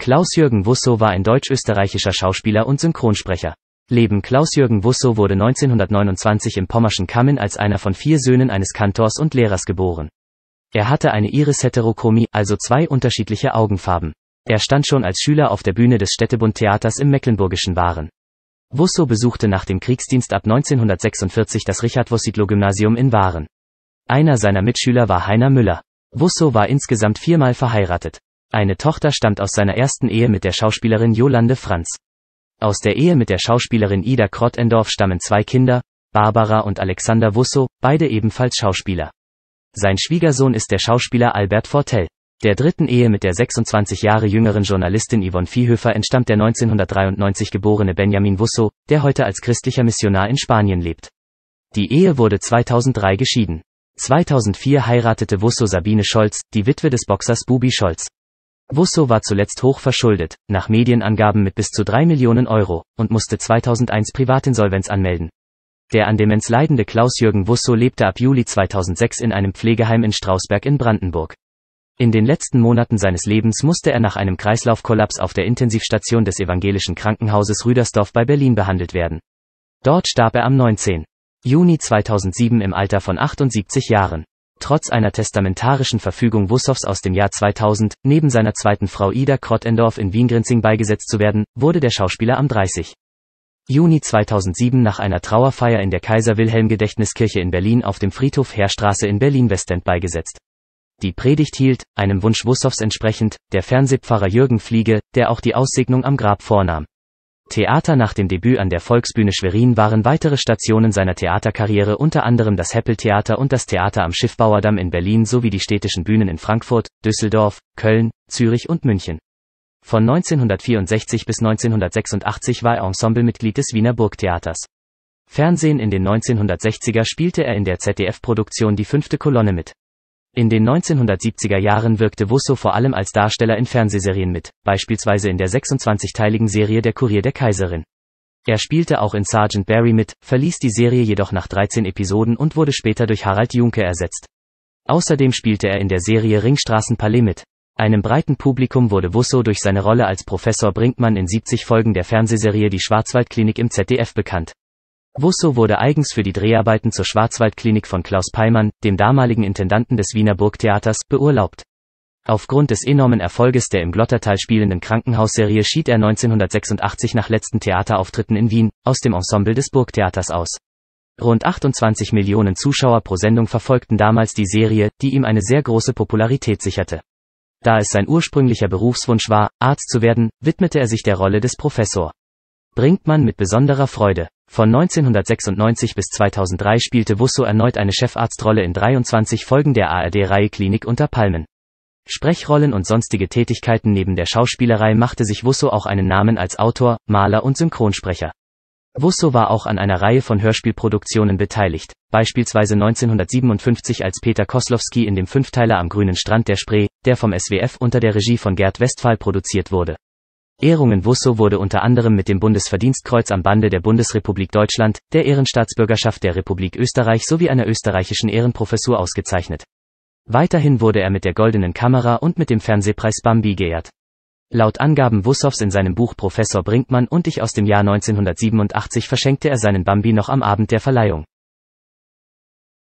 Klaus-Jürgen Wusso war ein deutsch-österreichischer Schauspieler und Synchronsprecher. Leben Klaus-Jürgen Wusso wurde 1929 im pommerschen Kammen als einer von vier Söhnen eines Kantors und Lehrers geboren. Er hatte eine Iris-Heterochromie, also zwei unterschiedliche Augenfarben. Er stand schon als Schüler auf der Bühne des Städtebundtheaters im Mecklenburgischen Waren. Wusso besuchte nach dem Kriegsdienst ab 1946 das Richard-Wossidlo-Gymnasium in Waren. Einer seiner Mitschüler war Heiner Müller. Wusso war insgesamt viermal verheiratet. Eine Tochter stammt aus seiner ersten Ehe mit der Schauspielerin Jolande Franz. Aus der Ehe mit der Schauspielerin Ida Krottendorf stammen zwei Kinder, Barbara und Alexander Wusso, beide ebenfalls Schauspieler. Sein Schwiegersohn ist der Schauspieler Albert Fortell. Der dritten Ehe mit der 26 Jahre jüngeren Journalistin Yvonne Viehöfer entstammt der 1993 geborene Benjamin Wusso, der heute als christlicher Missionar in Spanien lebt. Die Ehe wurde 2003 geschieden. 2004 heiratete Wusso Sabine Scholz, die Witwe des Boxers Bubi Scholz. Wusso war zuletzt hoch verschuldet, nach Medienangaben mit bis zu 3 Millionen Euro, und musste 2001 Privatinsolvenz anmelden. Der an Demenz leidende Klaus-Jürgen Wusso lebte ab Juli 2006 in einem Pflegeheim in Strausberg in Brandenburg. In den letzten Monaten seines Lebens musste er nach einem Kreislaufkollaps auf der Intensivstation des evangelischen Krankenhauses Rüdersdorf bei Berlin behandelt werden. Dort starb er am 19. Juni 2007 im Alter von 78 Jahren trotz einer testamentarischen Verfügung Wussows aus dem Jahr 2000, neben seiner zweiten Frau Ida Krottendorf in Wiengrinzing beigesetzt zu werden, wurde der Schauspieler am 30. Juni 2007 nach einer Trauerfeier in der Kaiser-Wilhelm-Gedächtniskirche in Berlin auf dem Friedhof Heerstraße in Berlin-Westend beigesetzt. Die Predigt hielt, einem Wunsch Wussows entsprechend, der Fernsehpfarrer Jürgen Fliege, der auch die Aussegnung am Grab vornahm. Theater nach dem Debüt an der Volksbühne Schwerin waren weitere Stationen seiner Theaterkarriere unter anderem das Heppel-Theater und das Theater am Schiffbauerdamm in Berlin sowie die städtischen Bühnen in Frankfurt, Düsseldorf, Köln, Zürich und München. Von 1964 bis 1986 war er Ensemblemitglied des Wiener Burgtheaters. Fernsehen in den 1960er spielte er in der ZDF-Produktion Die fünfte Kolonne mit. In den 1970er Jahren wirkte Wusso vor allem als Darsteller in Fernsehserien mit, beispielsweise in der 26-teiligen Serie Der Kurier der Kaiserin. Er spielte auch in Sergeant Barry mit, verließ die Serie jedoch nach 13 Episoden und wurde später durch Harald Junke ersetzt. Außerdem spielte er in der Serie Ringstraßenpalais mit. Einem breiten Publikum wurde Wusso durch seine Rolle als Professor Brinkmann in 70 Folgen der Fernsehserie Die Schwarzwaldklinik im ZDF bekannt. Wusso wurde eigens für die Dreharbeiten zur Schwarzwaldklinik von Klaus Peimann, dem damaligen Intendanten des Wiener Burgtheaters, beurlaubt. Aufgrund des enormen Erfolges der im Glottertal spielenden Krankenhausserie schied er 1986 nach letzten Theaterauftritten in Wien, aus dem Ensemble des Burgtheaters aus. Rund 28 Millionen Zuschauer pro Sendung verfolgten damals die Serie, die ihm eine sehr große Popularität sicherte. Da es sein ursprünglicher Berufswunsch war, Arzt zu werden, widmete er sich der Rolle des Professor. Bringt man mit besonderer Freude. Von 1996 bis 2003 spielte Wusso erneut eine Chefarztrolle in 23 Folgen der ARD-Reihe Klinik unter Palmen. Sprechrollen und sonstige Tätigkeiten neben der Schauspielerei machte sich Wusso auch einen Namen als Autor, Maler und Synchronsprecher. Wusso war auch an einer Reihe von Hörspielproduktionen beteiligt, beispielsweise 1957 als Peter Koslowski in dem Fünfteiler am grünen Strand der Spree, der vom SWF unter der Regie von Gerd Westphal produziert wurde. Ehrungen Wusso wurde unter anderem mit dem Bundesverdienstkreuz am Bande der Bundesrepublik Deutschland, der Ehrenstaatsbürgerschaft der Republik Österreich sowie einer österreichischen Ehrenprofessur ausgezeichnet. Weiterhin wurde er mit der Goldenen Kamera und mit dem Fernsehpreis Bambi geehrt. Laut Angaben Wussows in seinem Buch Professor Brinkmann und ich aus dem Jahr 1987 verschenkte er seinen Bambi noch am Abend der Verleihung.